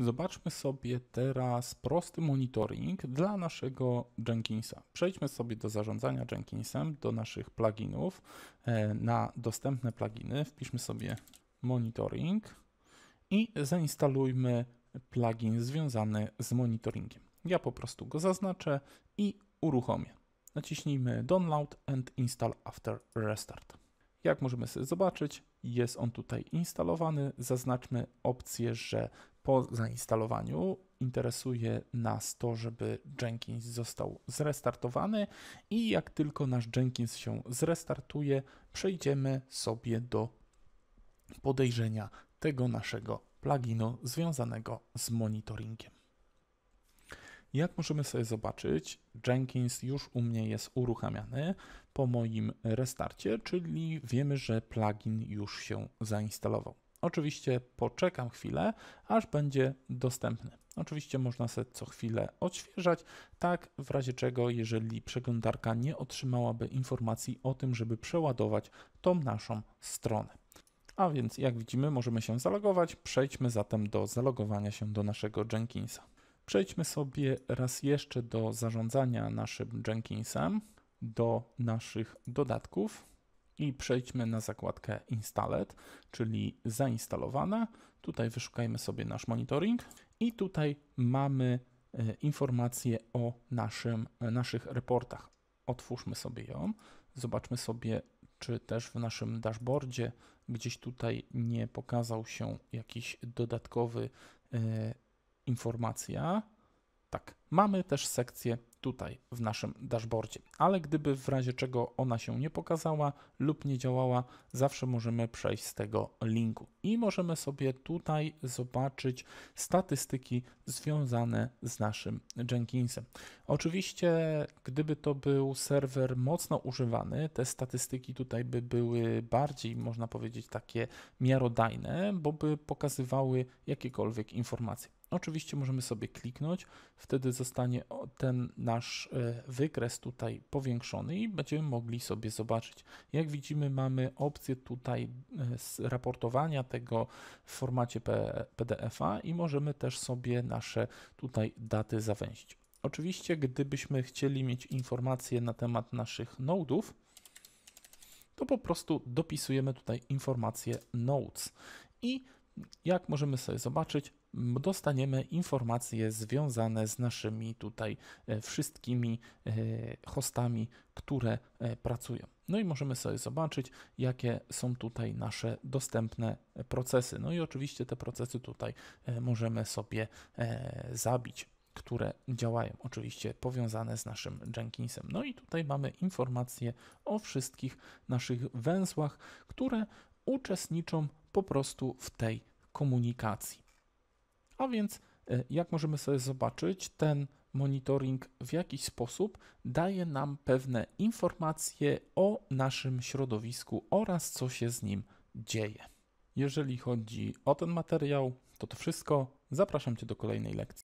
Zobaczmy sobie teraz prosty monitoring dla naszego Jenkinsa. Przejdźmy sobie do zarządzania Jenkinsem, do naszych pluginów. E, na dostępne pluginy wpiszmy sobie monitoring i zainstalujmy plugin związany z monitoringiem. Ja po prostu go zaznaczę i uruchomię. Naciśnijmy Download and Install After Restart. Jak możemy sobie zobaczyć, jest on tutaj instalowany. Zaznaczmy opcję, że po zainstalowaniu interesuje nas to, żeby Jenkins został zrestartowany i jak tylko nasz Jenkins się zrestartuje, przejdziemy sobie do podejrzenia tego naszego pluginu związanego z monitoringiem. Jak możemy sobie zobaczyć, Jenkins już u mnie jest uruchamiany po moim restarcie, czyli wiemy, że plugin już się zainstalował. Oczywiście poczekam chwilę, aż będzie dostępny. Oczywiście można sobie co chwilę odświeżać, tak w razie czego, jeżeli przeglądarka nie otrzymałaby informacji o tym, żeby przeładować tą naszą stronę. A więc jak widzimy możemy się zalogować, przejdźmy zatem do zalogowania się do naszego Jenkinsa. Przejdźmy sobie raz jeszcze do zarządzania naszym Jenkinsem, do naszych dodatków i przejdźmy na zakładkę Installed, czyli zainstalowane. Tutaj wyszukajmy sobie nasz monitoring i tutaj mamy e, informacje o naszym, e, naszych reportach. Otwórzmy sobie ją, zobaczmy sobie, czy też w naszym dashboardzie gdzieś tutaj nie pokazał się jakiś dodatkowy e, informacja. Tak, mamy też sekcję tutaj w naszym dashboardzie, ale gdyby w razie czego ona się nie pokazała lub nie działała, zawsze możemy przejść z tego linku i możemy sobie tutaj zobaczyć statystyki związane z naszym Jenkinsem. Oczywiście, gdyby to był serwer mocno używany, te statystyki tutaj by były bardziej, można powiedzieć, takie miarodajne, bo by pokazywały jakiekolwiek informacje. Oczywiście możemy sobie kliknąć, wtedy zostanie ten nasz e, wykres tutaj powiększony i będziemy mogli sobie zobaczyć. Jak widzimy mamy opcję tutaj e, raportowania tego w formacie PDF-a i możemy też sobie nasze tutaj daty zawęzić. Oczywiście gdybyśmy chcieli mieć informacje na temat naszych nodów, to po prostu dopisujemy tutaj informację nodes i jak możemy sobie zobaczyć, dostaniemy informacje związane z naszymi tutaj e, wszystkimi e, hostami, które e, pracują. No i możemy sobie zobaczyć, jakie są tutaj nasze dostępne procesy. No i oczywiście te procesy tutaj możemy sobie zabić które działają, oczywiście powiązane z naszym Jenkinsem. No i tutaj mamy informacje o wszystkich naszych węzłach, które uczestniczą po prostu w tej komunikacji. A więc, e, jak możemy sobie zobaczyć, ten monitoring w jakiś sposób daje nam pewne informacje o naszym środowisku oraz co się z nim dzieje. Jeżeli chodzi o ten materiał, to to wszystko. Zapraszam Cię do kolejnej lekcji.